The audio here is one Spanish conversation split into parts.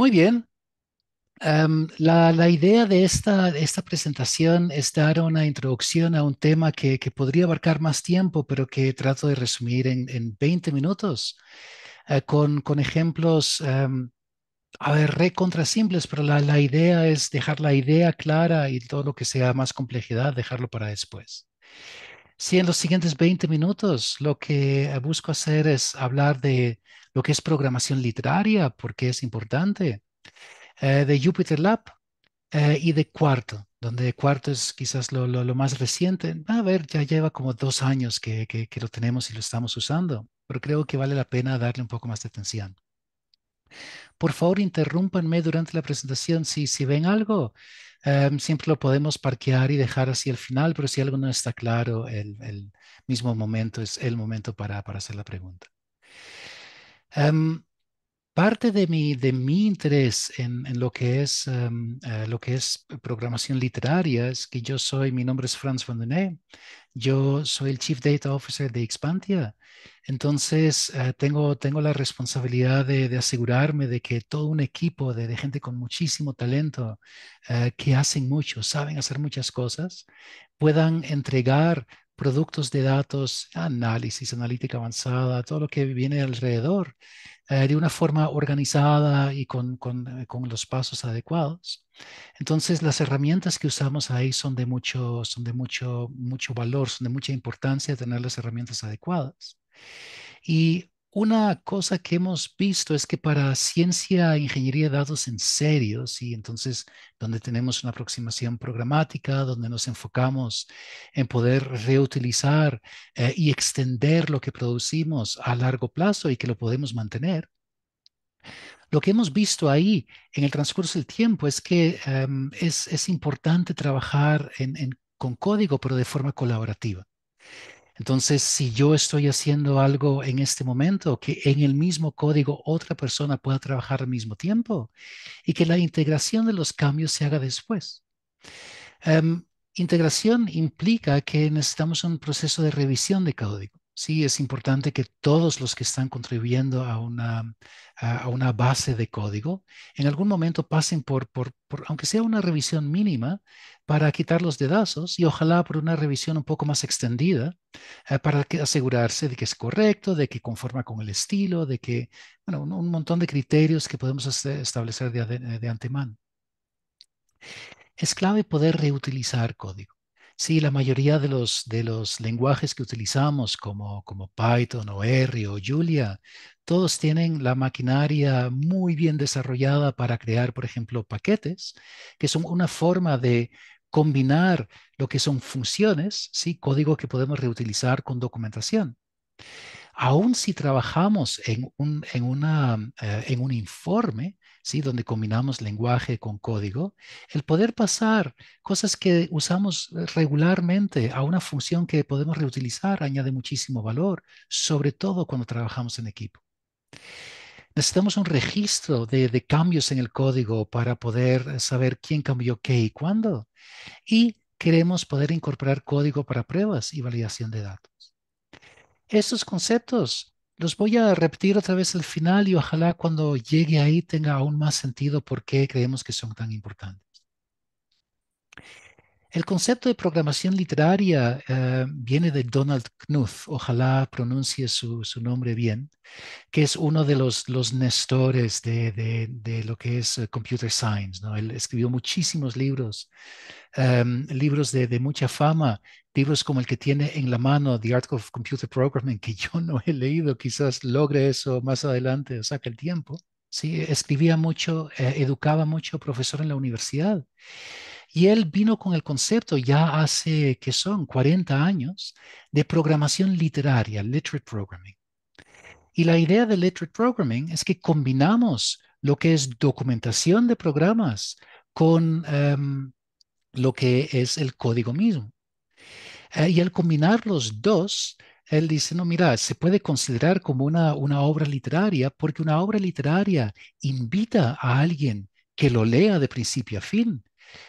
Muy bien. la, idea de esta, esta, presentación es dar una introducción a un tema que, podría abarcar más tiempo, pero que trato de resumir en, 20 minutos, eh, con, con, ejemplos, a ver, recontra simples, pero la, la idea es dejar la idea clara y todo lo que sea más complejidad, dejarlo para después. Sí, en los siguientes 20 minutos lo que busco hacer es hablar de lo que es programación literaria, porque es importante, eh, de JupyterLab Lab eh, y de Cuarto, donde Cuarto es quizás lo, lo, más reciente. A ver, ya lleva como dos años que, que, lo tenemos y lo estamos usando, pero creo que vale la pena darle un poco más de atención. Por favor, interrúmpanme durante la presentación si, si ven algo. Em, siempre lo podemos parquear y dejar así al final, pero si algo no está claro, el, el mismo momento es el momento para, hacer la pregunta. Em, parte de mi, de mi interés en, lo, que es, em, eh, lo que es programación literaria es que yo soy, mi nombre es Franz von yo soy el Chief Data Officer de Expantia. Entonces, eh, tengo, tengo la responsabilidad de, asegurarme de que todo un equipo de, gente con muchísimo talento, eh, que hacen mucho, saben hacer muchas cosas, puedan entregar productos de datos, análisis, analítica avanzada, todo lo que viene alrededor, eh, de una forma organizada y eh, con, los pasos adecuados. Entonces, las herramientas que usamos ahí son de, mucho, son de mucho, mucho valor, son de mucha importancia tener las herramientas adecuadas. Y una cosa que hemos visto es que para ciencia e ingeniería de datos en serio, y entonces donde tenemos una aproximación programática, donde nos enfocamos en poder reutilizar eh, y extender lo que producimos a largo plazo y que lo podemos mantener, lo que hemos visto ahí en el transcurso del tiempo es que em, es, importante trabajar con código, pero de forma colaborativa. Entonces, si yo estoy haciendo algo en este momento, que en el mismo código otra persona pueda trabajar al mismo tiempo y que la integración de los cambios se haga después. Em, integración implica que necesitamos un proceso de revisión de código. Sí, es importante que todos los que están contribuyendo a una, a una base de código en algún momento pasen por, aunque sea una revisión mínima, para quitar los dedazos y ojalá por una revisión un poco más extendida, eh, para asegurarse de que es correcto, de que conforma con el estilo, de que, bueno, un, montón de criterios que podemos establecer de antemano. Es clave poder reutilizar código. Sí, la mayoría de los, de los lenguajes que utilizamos como, como Python o R o Julia, todos tienen la maquinaria muy bien desarrollada para crear, por ejemplo, paquetes, que son una forma de combinar lo que son funciones, ¿sí? código que podemos reutilizar con documentación aun si trabajamos en un, eh, informe, donde combinamos lenguaje con código, el poder pasar cosas que usamos regularmente a una función que podemos reutilizar añade muchísimo valor, sobre todo cuando trabajamos en equipo. Necesitamos un registro de cambios en el código para poder saber quién cambió qué y cuándo. Y queremos poder incorporar código para pruebas y validación de datos. Estos conceptos los voy a repetir otra vez al final y ojalá cuando llegue ahí tenga aún más sentido por qué creemos que son tan importantes. El concepto de programación literaria eh, viene de Donald Knuth, ojalá pronuncie su, nombre bien, que es uno de los, los nestores de, lo que es eh, computer science. ¿no? Él escribió muchísimos libros, em, libros de, mucha fama, libros como el que tiene en la mano The Art of Computer Programming, que yo no he leído, quizás logre eso más adelante, o saque el tiempo. Sí, escribía mucho, eh, educaba mucho profesor en la universidad. Y él vino con el concepto ya hace, que son 40 años, de programación literaria, literate programming. Y la idea de literate programming es que combinamos lo que es documentación de programas con em, lo que es el código mismo. Eh, y al combinar los dos, él dice, no, mira, se puede considerar como una, una obra literaria porque una obra literaria invita a alguien que lo lea de principio a fin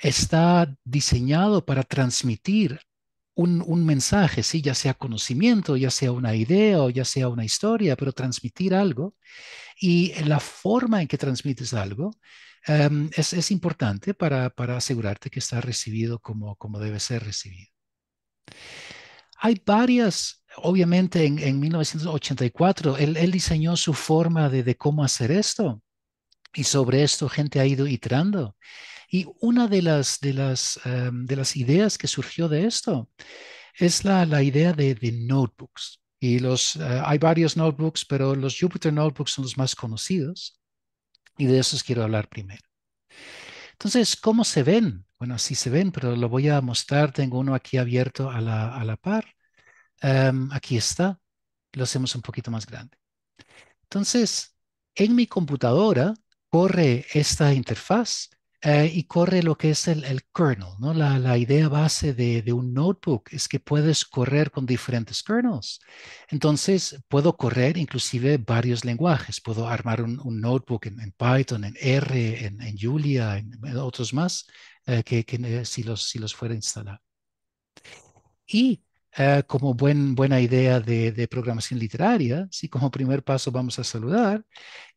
está diseñado para transmitir un, mensaje, ya sea conocimiento, ya sea una idea o ya sea una historia, pero transmitir algo. Y la forma en que transmites algo em, es, importante para, asegurarte que está recibido como, como debe ser recibido. Hay varias obviamente en, 1984 él, diseñó su forma de, de, cómo hacer esto y sobre esto gente ha ido iterando y una de las, em, de las, ideas que surgió de esto es la, idea de, de, notebooks. Y los, eh, hay varios notebooks, pero los Jupyter Notebooks son los más conocidos. Y de esos quiero hablar primero. Entonces, ¿cómo se ven? Bueno, así se ven, pero lo voy a mostrar. Tengo uno aquí abierto a la, a par. Em, aquí está. Lo hacemos un poquito más grande. Entonces, en mi computadora corre esta interfaz eh, y corre lo que es el, el kernel. ¿no? La, la idea base de, de, un notebook es que puedes correr con diferentes kernels. Entonces, puedo correr inclusive varios lenguajes. Puedo armar un, notebook en, en, Python, en R, en, en Julia, en, otros más, eh, que, eh, si, los, si los fuera a instalar. Y como buen, buena idea de, de, programación literaria, ¿sí? como primer paso vamos a saludar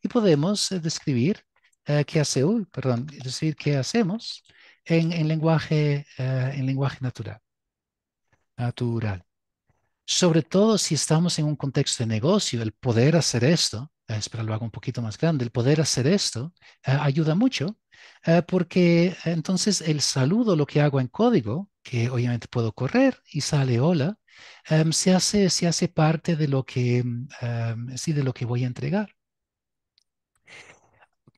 y podemos describir eh, ¿Qué hace, perdón, es decir, qué hacemos en, lenguaje, eh, en lenguaje natural. Natural. Sobre todo si estamos en un contexto de negocio, el poder hacer esto, eh, espera, lo hago un poquito más grande, el poder hacer esto ayuda mucho porque entonces el saludo, lo que hago en código, que obviamente puedo correr y sale hola, em, se, hace, se hace parte de lo que, em, em, sí, de lo que voy a entregar.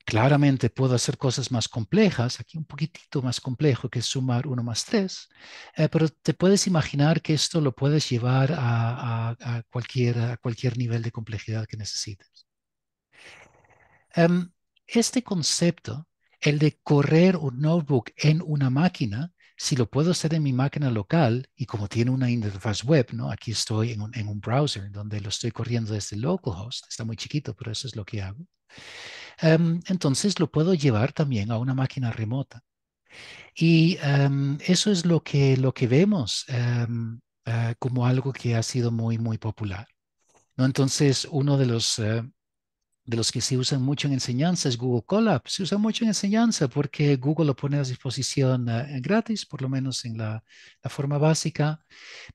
Claramente puedo hacer cosas más complejas, aquí un poquitito más complejo que sumar 1 más 3, eh, pero te puedes imaginar que esto lo puedes llevar a, cualquier, cualquier nivel de complejidad que necesites. Em, este concepto, el de correr un notebook en una máquina, si lo puedo hacer en mi máquina local y como tiene una interfaz web, ¿no? aquí estoy en un, browser donde lo estoy corriendo desde localhost, está muy chiquito, pero eso es lo que hago. Em, entonces lo puedo llevar también a una máquina remota. Y em, eso es lo que, lo que vemos em, eh, como algo que ha sido muy, muy popular. ¿no? Entonces, uno de los... Eh, de los que se usan mucho en enseñanza es Google Colab. Se usa mucho en enseñanza porque Google lo pone a disposición eh, gratis, por lo menos en la, forma básica,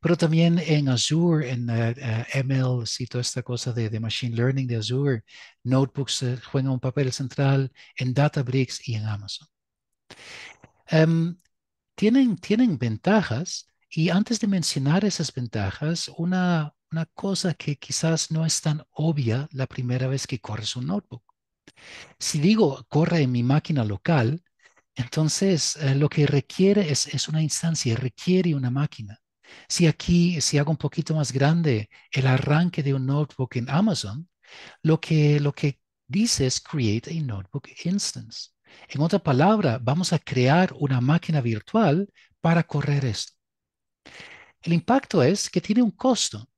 pero también en Azure, en eh, eh, ML, sí, toda esta cosa de, de, Machine Learning de Azure. Notebooks juegan un papel central en Databricks y en Amazon. Em, tienen, tienen ventajas y antes de mencionar esas ventajas, una, una cosa que quizás no es tan obvia la primera vez que corres un notebook. Si digo corre en mi máquina local, entonces eh, lo que requiere es, una instancia, requiere una máquina. Si aquí, si hago un poquito más grande el arranque de un notebook en Amazon, lo que, lo que dice es create a notebook instance. En otra palabra, vamos a crear una máquina virtual para correr esto. El impacto es que tiene un costo.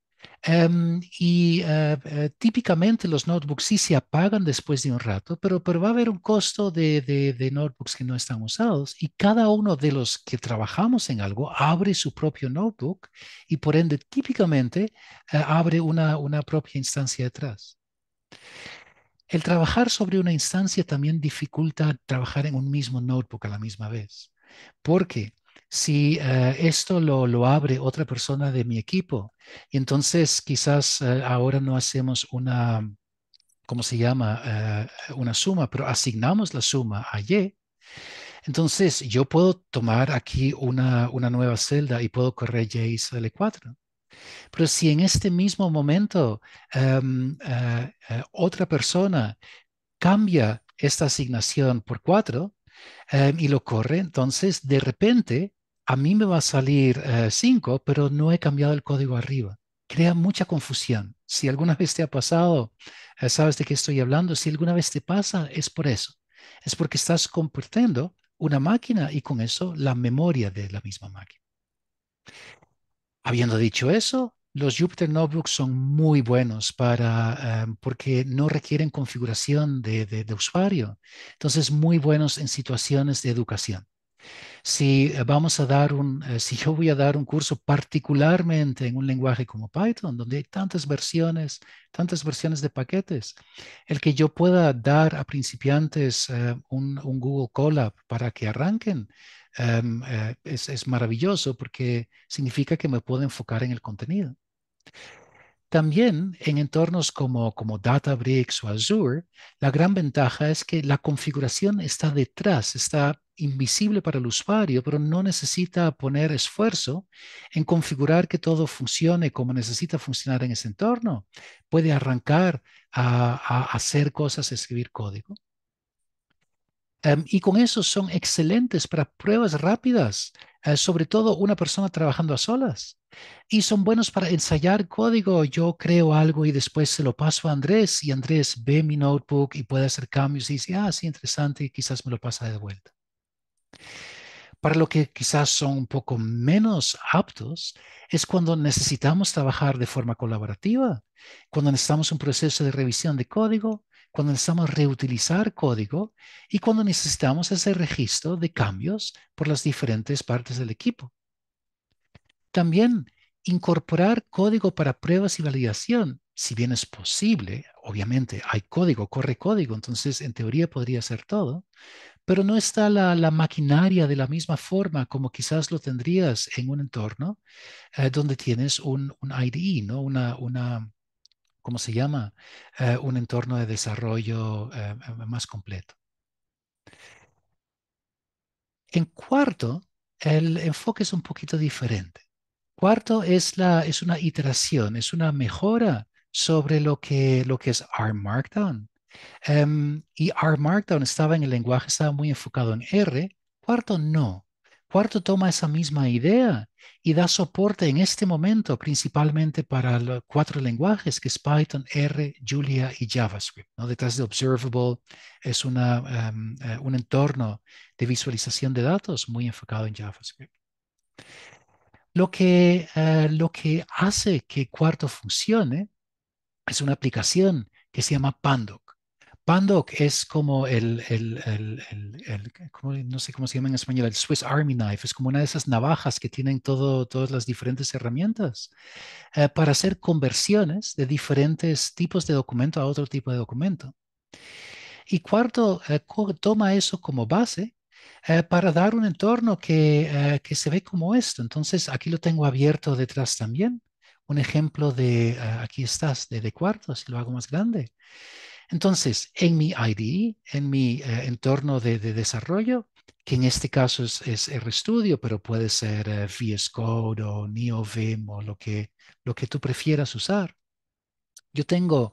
Em, y eh, eh, típicamente los notebooks sí se apagan después de un rato, pero, pero va a haber un costo de, notebooks que no están usados y cada uno de los que trabajamos en algo abre su propio notebook y por ende típicamente eh, abre una, una propia instancia detrás. El trabajar sobre una instancia también dificulta trabajar en un mismo notebook a la misma vez, porque si eh, esto lo, abre otra persona de mi equipo, entonces quizás eh, ahora no hacemos una, ¿cómo se llama? Eh, una suma, pero asignamos la suma a Y. Entonces yo puedo tomar aquí una, nueva celda y puedo correr Y y sale 4. Pero si en este mismo momento em, otra persona cambia esta asignación por 4, em, y lo corre, entonces de repente a mí me va a salir 5, eh, pero no he cambiado el código arriba. Crea mucha confusión. Si alguna vez te ha pasado, eh, sabes de qué estoy hablando. Si alguna vez te pasa, es por eso. Es porque estás compartiendo una máquina y con eso la memoria de la misma máquina. Habiendo dicho eso, los Jupyter Notebooks son muy buenos para, eh, porque no requieren configuración de, de usuario. Entonces, muy buenos en situaciones de educación. Si eh, vamos a dar un, eh, si yo voy a dar un curso particularmente en un lenguaje como Python, donde hay tantas versiones, tantas versiones de paquetes, el que yo pueda dar a principiantes eh, un, Google Colab para que arranquen em, es, maravilloso porque significa que me puedo enfocar en el contenido. También en entornos como, como Databricks o Azure, la gran ventaja es que la configuración está detrás, está invisible para el usuario, pero no necesita poner esfuerzo en configurar que todo funcione como necesita funcionar en ese entorno. Puede arrancar a, hacer cosas, escribir código. Em, y con eso son excelentes para pruebas rápidas, eh, sobre todo una persona trabajando a solas. Y son buenos para ensayar código. Yo creo algo y después se lo paso a Andrés y Andrés ve mi notebook y puede hacer cambios y dice, ah, sí, interesante, y quizás me lo pasa de vuelta. Para lo que quizás son un poco menos aptos es cuando necesitamos trabajar de forma colaborativa, cuando necesitamos un proceso de revisión de código, cuando necesitamos reutilizar código y cuando necesitamos ese registro de cambios por las diferentes partes del equipo. También incorporar código para pruebas y validación, si bien es posible, obviamente hay código, corre código, entonces en teoría podría ser todo, pero no está la, maquinaria de la misma forma como quizás lo tendrías en un entorno eh, donde tienes un, IDE, ¿no? una, ¿cómo se llama? Eh, un entorno de desarrollo eh, más completo. En cuarto, el enfoque es un poquito diferente. Cuarto es, una iteración, es una mejora sobre lo que, lo que es ARM Markdown. Em, y R Markdown estaba en el lenguaje, estaba muy enfocado en R. Cuarto, no. Cuarto toma esa misma idea y da soporte en este momento principalmente para los cuatro lenguajes, que es Python, R, Julia y JavaScript. ¿no? Detrás de Observable es una, em, eh, un entorno de visualización de datos muy enfocado en JavaScript. Lo que, eh, lo que hace que Cuarto funcione es una aplicación que se llama Pando. Pandoc es como el, no sé cómo se llama en español, el Swiss Army Knife, es como una de esas navajas que tienen todo, todas las diferentes herramientas eh, para hacer conversiones de diferentes tipos de documento a otro tipo de documento. Y cuarto, eh, toma eso como base eh, para dar un entorno que, se ve como esto. Entonces, aquí lo tengo abierto detrás también. Un ejemplo de, aquí estás, de, de cuarto, si lo hago más grande. Entonces, en mi IDE, en mi eh, entorno de, desarrollo, que en este caso es, RStudio, pero puede ser eh, VS Code o NeoVim o lo que, lo que tú prefieras usar, yo tengo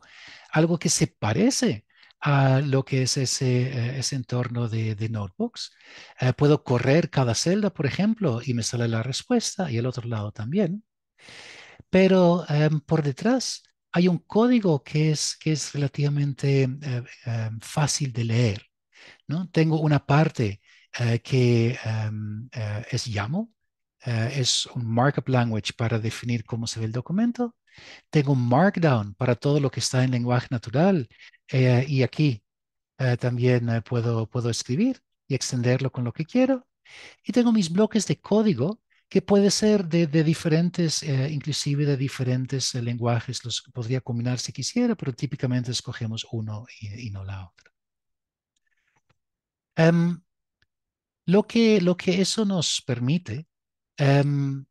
algo que se parece a lo que es ese, eh, entorno de, notebooks. puedo correr cada celda, por ejemplo, y me sale la respuesta y el otro lado también. Pero em, por detrás hay un código que es, que es relativamente eh, eh, fácil de leer. ¿no? Tengo una parte eh, que em, es YAML, es un markup language para definir cómo se ve el documento. Tengo un markdown para todo lo que está en lenguaje natural y aquí también puedo, puedo escribir y extenderlo con lo que quiero. Y tengo mis bloques de código que puede ser de, diferentes, eh, inclusive de diferentes eh, lenguajes, los podría combinar si quisiera, pero típicamente escogemos uno y, no la otra. Em, lo, que, lo que eso nos permite em,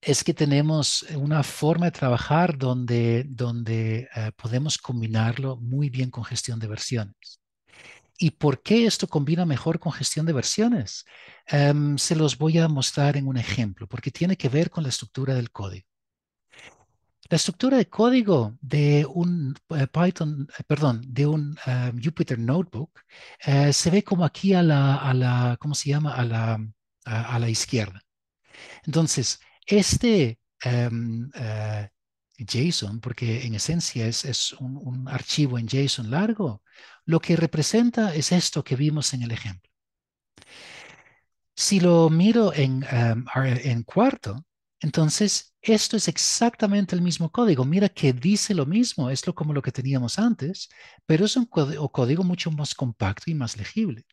es que tenemos una forma de trabajar donde, donde eh, podemos combinarlo muy bien con gestión de versiones. ¿Y por qué esto combina mejor con gestión de versiones? Em, se los voy a mostrar en un ejemplo, porque tiene que ver con la estructura del código. La estructura de código de un eh, Python, eh, perdón, de un eh, Jupyter Notebook se ve como aquí a la, ¿cómo se llama? A la, a, la izquierda. Entonces, este em, JSON, porque en esencia es, un, archivo en JSON largo, lo que representa es esto que vimos en el ejemplo. Si lo miro em, en, cuarto, entonces esto es exactamente el mismo código. Mira que dice lo mismo, es lo, como lo que teníamos antes, pero es un código mucho más compacto y más legible.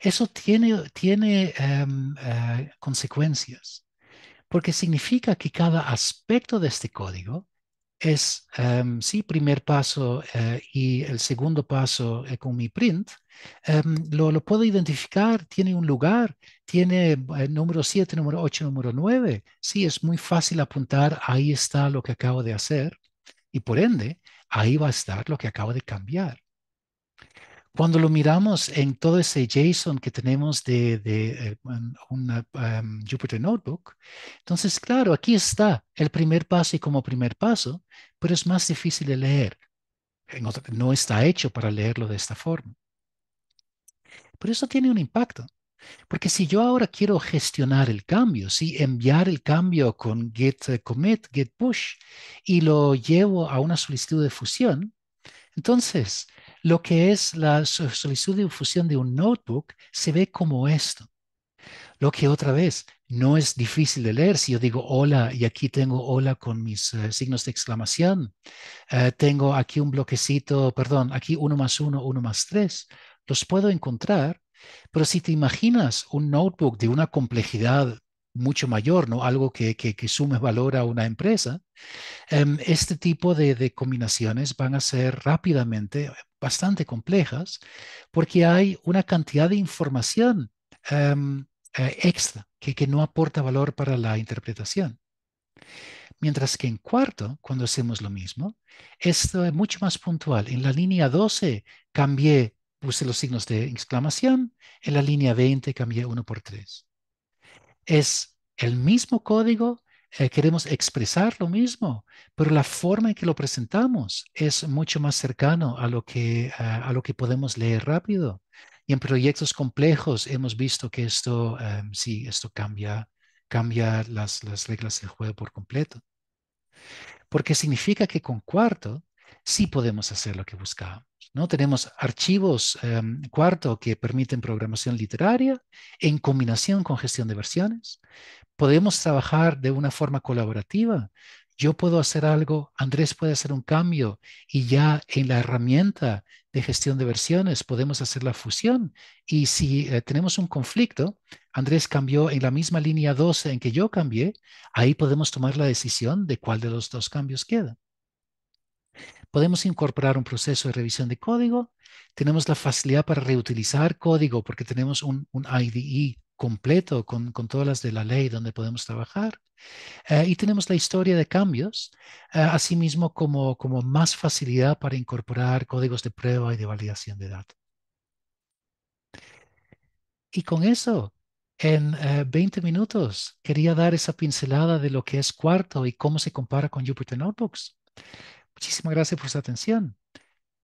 Eso tiene, tiene em, eh, consecuencias porque significa que cada aspecto de este código es, em, sí, primer paso eh, y el segundo paso eh, con mi print, em, lo, puedo identificar, tiene un lugar, tiene eh, número 7, número 8, número 9. Sí, es muy fácil apuntar, ahí está lo que acabo de hacer y por ende, ahí va a estar lo que acabo de cambiar. Cuando lo miramos en todo ese JSON que tenemos de, eh, un ah, Jupyter Notebook, entonces, claro, aquí está el primer paso y como primer paso, pero es más difícil de leer. No está hecho para leerlo de esta forma. Pero eso tiene un impacto. Porque si yo ahora quiero gestionar el cambio, si enviar el cambio con git eh, commit, git push y lo llevo a una solicitud de fusión, entonces lo que es la solicitud de difusión de un notebook se ve como esto. Lo que otra vez no es difícil de leer. Si yo digo hola y aquí tengo hola con mis eh, signos de exclamación, eh, tengo aquí un bloquecito, perdón, aquí uno más uno, uno más tres, los puedo encontrar. Pero si te imaginas un notebook de una complejidad mucho mayor, ¿no? Algo que, sume valor a una empresa. Em, este tipo de, combinaciones van a ser rápidamente eh, bastante complejas porque hay una cantidad de información em, eh, extra que, que no aporta valor para la interpretación. Mientras que en cuarto, cuando hacemos lo mismo, esto es mucho más puntual. En la línea 12 cambié, puse los signos de exclamación, en la línea 20 cambié uno por tres es el mismo código, eh, queremos expresar lo mismo, pero la forma en que lo presentamos es mucho más cercano a lo que, a, lo que podemos leer rápido. Y en proyectos complejos hemos visto que esto, em, sí, esto cambia, cambia las, las reglas del juego por completo. Porque significa que con cuarto sí podemos hacer lo que buscábamos. ¿no? Tenemos archivos em, cuarto que permiten programación literaria en combinación con gestión de versiones. Podemos trabajar de una forma colaborativa. Yo puedo hacer algo, Andrés puede hacer un cambio y ya en la herramienta de gestión de versiones podemos hacer la fusión. Y si eh, tenemos un conflicto, Andrés cambió en la misma línea 12 en que yo cambié, ahí podemos tomar la decisión de cuál de los dos cambios queda podemos incorporar un proceso de revisión de código, tenemos la facilidad para reutilizar código porque tenemos un, un IDE completo con, con, todas las de la ley donde podemos trabajar. Eh, y tenemos la historia de cambios, eh, asimismo como, como más facilidad para incorporar códigos de prueba y de validación de datos. Y con eso, en eh, 20 minutos, quería dar esa pincelada de lo que es Cuarto y cómo se compara con Jupyter Notebooks. Muchísimas gracias por su atención.